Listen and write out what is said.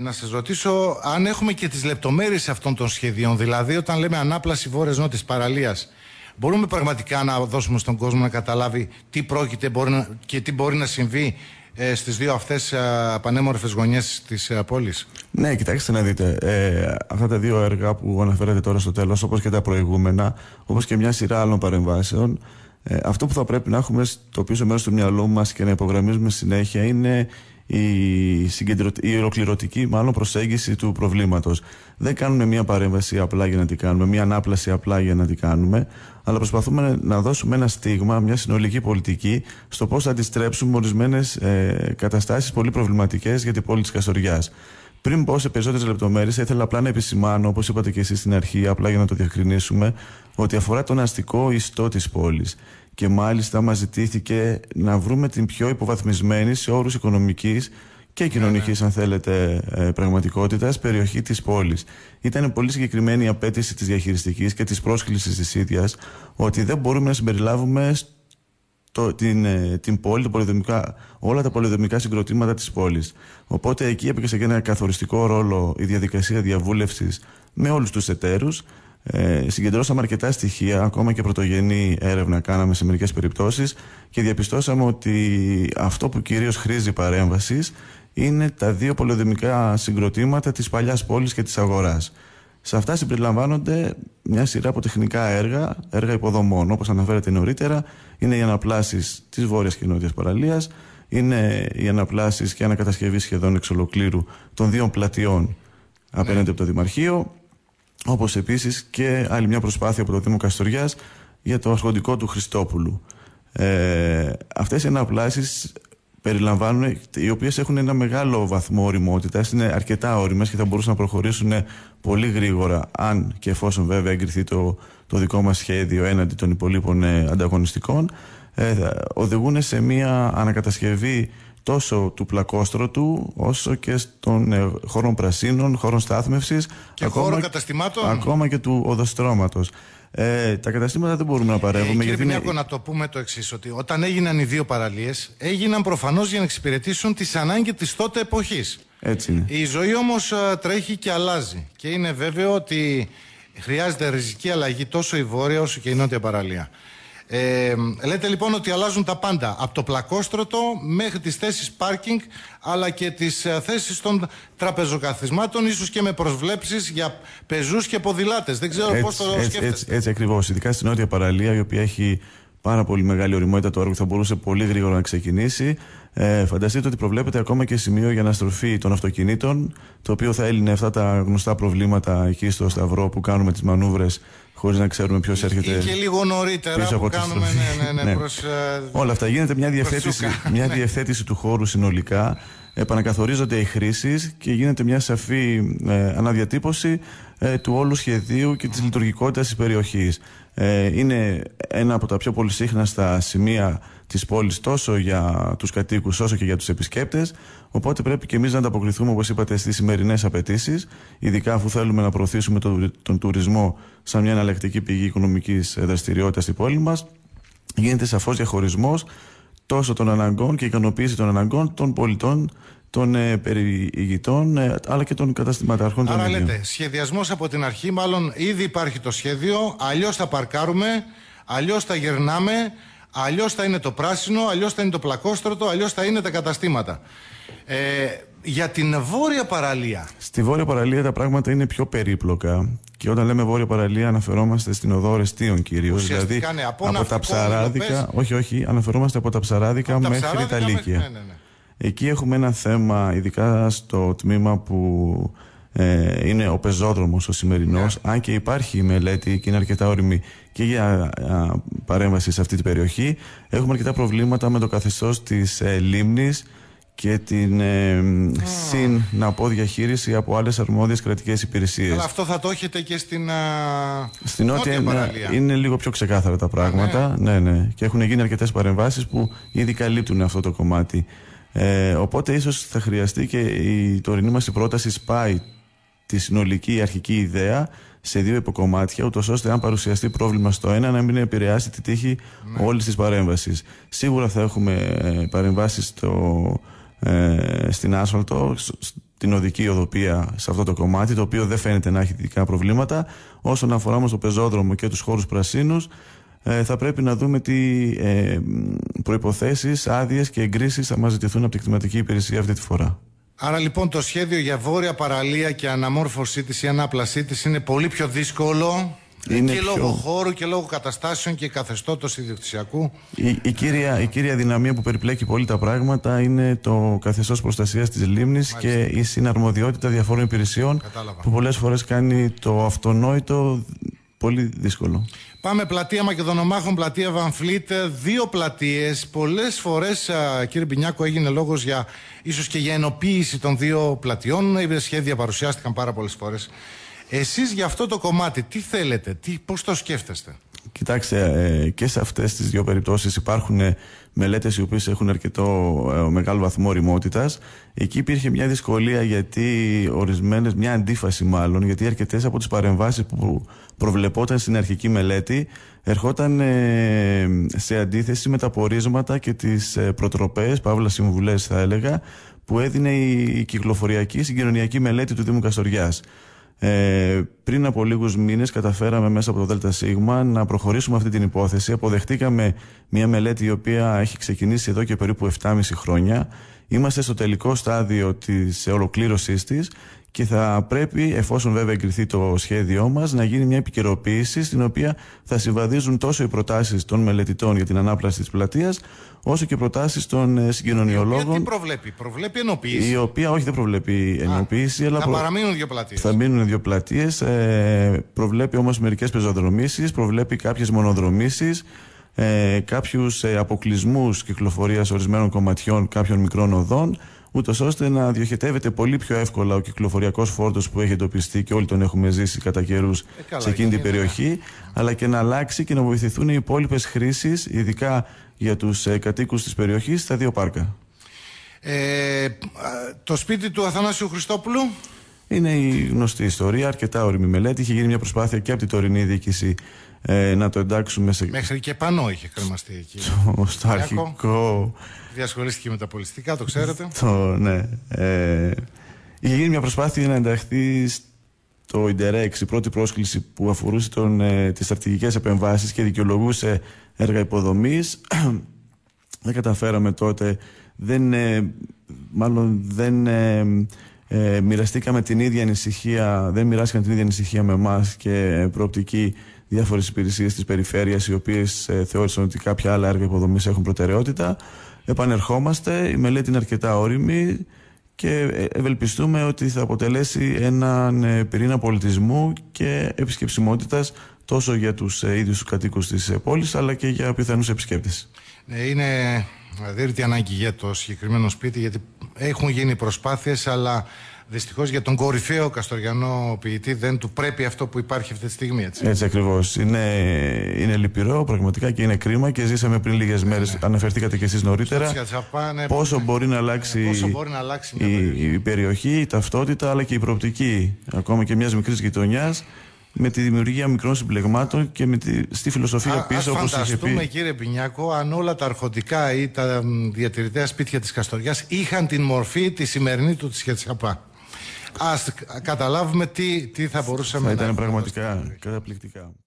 να σας ρωτήσω αν έχουμε και τις λεπτομέρειες αυτών των σχεδίων, δηλαδή όταν λέμε ανάπλαση βόρειας νότης παραλίας, μπορούμε πραγματικά να δώσουμε στον κόσμο να καταλάβει τι πρόκειται μπορεί να, και τι μπορεί να συμβεί ε, στις δύο αυτές πανέμορφε πανέμορφες γωνιές της ε, Ναι, κοιτάξτε να δείτε. Ε, αυτά τα δύο έργα που αναφέρατε τώρα στο τέλος, όπως και τα προηγούμενα, όπως και μια σειρά άλλων παρεμβάσεων, ε, αυτό που θα πρέπει να έχουμε στο πίσω μέρος του μυαλού μας και να υπογραμμίζουμε συνέχεια είναι η, η ολοκληρωτική μάλλον προσέγγιση του προβλήματος. Δεν κάνουμε μια παρέμβαση απλά για να την κάνουμε, μια ανάπλαση απλά για να την κάνουμε, αλλά προσπαθούμε να δώσουμε ένα στίγμα, μια συνολική πολιτική στο πώς θα αντιστρέψουμε ορισμένες ε, καταστάσεις πολύ προβληματικές για την πόλη της καστοριάς. Πριν πω σε περισσότερες λεπτομέρειες, ήθελα απλά να επισημάνω, όπως είπατε και εσείς στην αρχή, απλά για να το διευκρινίσουμε, ότι αφορά τον αστικό ιστό της πόλης και μάλιστα μας ζητήθηκε να βρούμε την πιο υποβαθμισμένη σε όρους οικονομικής και ναι, ναι. κοινωνικής, αν θέλετε, ε, πραγματικότητας, περιοχή της πόλης. Ήταν πολύ συγκεκριμένη η απέτηση της διαχειριστικής και της πρόσκλησης της ίδιας ότι δεν μπορούμε να συμπεριλάβουμε το, την, ε, την πόλη, το όλα τα πολυδομικά συγκροτήματα της πόλης. Οπότε εκεί έπαιξε και ένα καθοριστικό ρόλο η διαδικασία διαβούλευσης με όλους τους εταίρους ε, συγκεντρώσαμε αρκετά στοιχεία, ακόμα και πρωτογενή έρευνα κάναμε σε μερικές περιπτώσεις και διαπιστώσαμε ότι αυτό που κυρίως χρήζει παρέμβασης είναι τα δύο πολεοδομικά συγκροτήματα της παλιάς πόλης και της αγοράς. Σε αυτά συμπεριλαμβάνονται μια σειρά από τεχνικά έργα, έργα υποδομών, όπως αναφέρατε νωρίτερα, είναι οι αναπλάσεις της βόρειας και νότιας παραλίας, είναι οι αναπλάσεις και ανακατασκευή σχεδόν εξ ολοκλήρου των δύο πλατιών απέναντι από το Δημαρχείο, όπως επίσης και άλλη μια προσπάθεια από το Δήμο Καστοριάς για το αρχοντικό του Χριστόπουλου. Ε, αυτές οι αναπλάσεις περιλαμβάνουν, οι οποίες έχουν ένα μεγάλο βαθμό οριμότητας, είναι αρκετά όριμες και θα μπορούσαν να προχωρήσουν πολύ γρήγορα, αν και εφόσον βέβαια εγκριθεί το, το δικό μας σχέδιο έναντι των υπολείπων ε, ανταγωνιστικών, ε, οδηγούν σε μια ανακατασκευή τόσο του πλακόστρωτου όσο και των ε, χώρων πρασίνων, χώρων στάθμευσης και ακόμα, χώρων καταστημάτων ακόμα και του οδοστρώματος. Ε, τα καταστήματα δεν μπορούμε να παρεύουμε. Ε, κύριε γιατί είναι... να το πούμε το εξής, ότι όταν έγιναν οι δύο παραλίες, έγιναν προφανώς για να εξυπηρετήσουν τις ανάγκε της τότε εποχής. Έτσι Η ζωή όμως ε, τρέχει και αλλάζει. Και είναι βέβαιο ότι χρειάζεται ριζική αλλαγή τόσο η βόρεια όσο και η νότια παραλία. Ε, λέτε λοιπόν ότι αλλάζουν τα πάντα. Από το πλακόστρωτο μέχρι τις θέσεις πάρκινγκ αλλά και τις ε, θέσεις των τραπεζοκαθισμάτων ίσως και με προσβλέψεις για πεζούς και ποδηλάτες. Δεν ξέρω έτσι, πώς το έτσι, σκέφτεστε. Έτσι, έτσι ακριβώς. Ειδικά στην Νότια Παραλία η οποία έχει πάρα πολύ μεγάλη οριμότητα το έργο θα μπορούσε πολύ γρήγορα να ξεκινήσει. Ε, φανταστείτε ότι προβλέπετε ακόμα και σημείο για αναστροφή των αυτοκινήτων, το οποίο θα έλυνε αυτά τα γνωστά προβλήματα εκεί στο Σταυρό που κάνουμε τις μανούβρες χωρίς να ξέρουμε ποιος έρχεται. και λίγο νωρίτερα που κάνουμε. Ναι, ναι, ναι, ναι, Προς, ε, Όλα αυτά. Γίνεται μια διευθέτηση, μια ναι. διευθέτηση του χώρου συνολικά επανακαθορίζονται οι χρήσεις και γίνεται μια σαφή ε, αναδιατύπωση ε, του όλου σχεδίου και της λειτουργικότητας της περιοχής. Ε, είναι ένα από τα πιο πολυσύχναστα σημεία της πόλης τόσο για τους κατοίκους όσο και για τους επισκέπτες. οπότε πρέπει και εμείς να ανταποκριθούμε όπως είπατε στις σημερινές απαιτήσεις, ειδικά αφού θέλουμε να προωθήσουμε τον, τουρισμό σαν μια εναλλακτική πηγή οικονομικής ε, δραστηριότητας στην πόλη μας. γίνεται σαφώς διαχωρισμός τόσο των αναγκών και ικανοποίηση των αναγκών των πολιτών των ε, περιηγητών ε, αλλά και των καταστηματάρχων Άρα λέτε, σχεδιασμός από την αρχή, μάλλον ήδη υπάρχει το σχέδιο, αλλιώς θα παρκάρουμε, αλλιώς θα γερνάμε, αλλιώς θα είναι το πράσινο, αλλιώς θα είναι το πλακόστρωτο, αλλιώς θα είναι τα καταστήματα. Ε, για την βόρεια παραλία. Στη βόρεια παραλία τα πράγματα είναι πιο περίπλοκα. Και όταν λέμε βόρεια παραλία, αναφερόμαστε στην οδό Ρεστίων κυρίω. Δηλαδή ναι, από, τα ψαράδικα. Όχι, όχι, αναφερόμαστε από τα ψαράδικα μέχρι ψαράδικα τα λύκεια. Ναι, ναι, Εκεί έχουμε ένα θέμα, ειδικά στο τμήμα που ε, είναι ο πεζόδρομος ο σημερινός αν και υπάρχει μελέτη και είναι αρκετά όρημη και για α, παρέμβαση σε αυτή την περιοχή έχουμε αρκετά προβλήματα με το καθεστώς της ε, λίμνης και την ε, χείριση συν να πω διαχείριση από άλλες αρμόδιες κρατικές υπηρεσίες. Αλλά αυτό θα το έχετε και στην, α... στην νότια, ναι, παραλία. είναι λίγο πιο ξεκάθαρα τα πράγματα. ναι. ναι, ναι. Και έχουν γίνει αρκετές παρεμβάσεις που ήδη καλύπτουν αυτό το κομμάτι. Ε, οπότε ίσως θα χρειαστεί και η τωρινή μας πρόταση σπάει τη συνολική αρχική ιδέα σε δύο υποκομμάτια, ούτως ώστε αν παρουσιαστεί πρόβλημα στο ένα να μην επηρεάσει τη τύχη ναι. όλης της παρέμβασης. Σίγουρα θα έχουμε ε, παρεμβάσεις στο ε, στην άσφαλτο, στην οδική οδοπία σε αυτό το κομμάτι, το οποίο δεν φαίνεται να έχει δικά προβλήματα. Όσον αφορά όμως το πεζόδρομο και τους χώρους πρασίνους, ε, θα πρέπει να δούμε τι ε, προϋποθέσεις, άδειες και εγκρίσεις θα μας ζητηθούν από την κτηματική υπηρεσία αυτή τη φορά. Άρα λοιπόν το σχέδιο για βόρεια παραλία και αναμόρφωσή της ή ανάπλασή της είναι πολύ πιο δύσκολο είναι και πιο... λόγω χώρου και λόγω καταστάσεων και καθεστώτος ιδιοκτησιακού. Η, η, κύρια, η κύρια δυναμία που περιπλέκει πολύ τα πράγματα είναι το καθεστώς προστασίας της λίμνης και η συναρμοδιότητα διαφόρων υπηρεσιών που πολλές φορές κάνει το αυτονόητο πολύ δύσκολο. Πάμε πλατεία Μακεδονομάχων, πλατεία Βανφλίτ. Δύο πλατείες. Πολλές φορές, κύριε Μπινιάκο, έγινε λόγος για ίσως και για ενοποίηση των δύο πλατιών. Οι σχέδια παρουσιάστηκαν πάρα πολλές φορές εσείς για αυτό το κομμάτι τι θέλετε, τι, πώς το σκέφτεστε. Κοιτάξτε, ε, και σε αυτές τις δύο περιπτώσεις υπάρχουν ε, μελέτες οι οποίες έχουν αρκετό ε, μεγάλο βαθμό ρημότητας. Εκεί υπήρχε μια δυσκολία γιατί ορισμένες, μια αντίφαση μάλλον, γιατί αρκετές από τις παρεμβάσεις που προβλεπόταν στην αρχική μελέτη ερχόταν σε αντίθεση με τα πορίσματα και τις προτροπές, παύλα συμβουλές θα έλεγα, που έδινε η κυκλοφοριακή συγκοινωνιακή μελέτη του Δήμου Καστοριάς. Ε, πριν από λίγους μήνες καταφέραμε μέσα από το ΔΣ να προχωρήσουμε αυτή την υπόθεση. Αποδεχτήκαμε μια μελέτη η οποία έχει ξεκινήσει εδώ και περίπου 7,5 χρόνια. Είμαστε στο τελικό στάδιο της ολοκλήρωσής της και θα πρέπει, εφόσον βέβαια εγκριθεί το σχέδιό μας, να γίνει μια επικαιροποίηση στην οποία θα συμβαδίζουν τόσο οι προτάσεις των μελετητών για την ανάπλαση της πλατείας, όσο και προτάσεις των ε, συγκοινωνιολόγων. Η οποία τι προβλέπει, προβλέπει ενοποίηση. Η οποία όχι δεν προβλέπει ενοποίηση. αλλά θα προ... παραμείνουν δύο πλατείες. Θα μείνουν δύο πλατείες. Ε, προβλέπει όμως μερικές πεζοδρομήσεις, προβλέπει κάποιες μονοδρομήσεις. Ε, κάποιους ε, αποκλεισμούς κυκλοφορίας ορισμένων κομματιών κάποιων μικρών οδών ούτως ώστε να διοχετεύεται πολύ πιο εύκολα ο κυκλοφοριακός φόρτος που έχει εντοπιστεί και όλοι τον έχουμε ζήσει κατά καιρούς ε, σε εκείνη την περιοχή, αλλά και να αλλάξει και να βοηθηθούν οι υπόλοιπες χρήσεις, ειδικά για τους ε, κατοίκους της περιοχής, στα δύο πάρκα. Ε, το σπίτι του Αθανάσιου Χριστόπουλου. Είναι η γνωστή ιστορία, αρκετά όρημη μελέτη. Είχε γίνει μια προσπάθεια και από την τωρινή διοίκηση ε, να το εντάξουμε σε. Μέχρι και πάνω είχε κρεμαστεί εκεί. Στο, στο αρχικό. Διασχολήθηκε με τα πολιτιστικά, το ξέρετε. Το, ναι. Ε, είχε γίνει μια προσπάθεια να ενταχθεί στο Ιντερέξ, η πρώτη πρόσκληση που αφορούσε τον, ε, τις και δικαιολογούσε έργα υποδομής. δεν καταφέραμε τότε, δεν, ε, μάλλον δεν ε, ε, μοιραστήκαμε την ίδια ανησυχία, δεν μοιράστηκαν την ίδια ανησυχία με εμάς και προοπτική διάφορες υπηρεσίες της περιφέρειας, οι οποίες ε, θεώρησαν ότι κάποια άλλα έργα υποδομής έχουν προτεραιότητα. Επανερχόμαστε, η μελέτη είναι αρκετά όρημη και ε, ευελπιστούμε ότι θα αποτελέσει έναν ε, πυρήνα πολιτισμού και επισκεψιμότητας τόσο για τους ε, ίδιους τους κατοίκους της πόλης αλλά και για πιθανούς επισκέπτες. Ναι, είναι δίρυτη ανάγκη για το συγκεκριμένο σπίτι γιατί έχουν γίνει προσπάθειες, αλλά Δυστυχώς για τον κορυφαίο Καστοριανό ποιητή δεν του πρέπει αυτό που υπάρχει αυτή τη στιγμή. Έτσι, έτσι ακριβώς. Είναι, είναι λυπηρό πραγματικά και είναι κρίμα και ζήσαμε πριν λίγες ναι, μέρες. Ναι. Αναφερθήκατε κι εσείς νωρίτερα. Ναι, ναι. Ε, πόσο, μπορεί να αλλάξει πόσο να η, περιοχή, η ταυτότητα αλλά και η προοπτική ακόμα και μιας μικρής γειτονιάς με τη δημιουργία μικρών συμπλεγμάτων και με τη, στη φιλοσοφία πίσω όπως είχε πει. κύριε Πινιάκο, αν όλα τα αρχοντικά ή τα διατηρητέα σπίτια της Καστοριάς είχαν την μορφή τη σημερινή του της Χετσαπά. Α καταλάβουμε τι, τι θα μπορούσαμε θα να. Θα ήταν πραγματικά καταπληκτικά.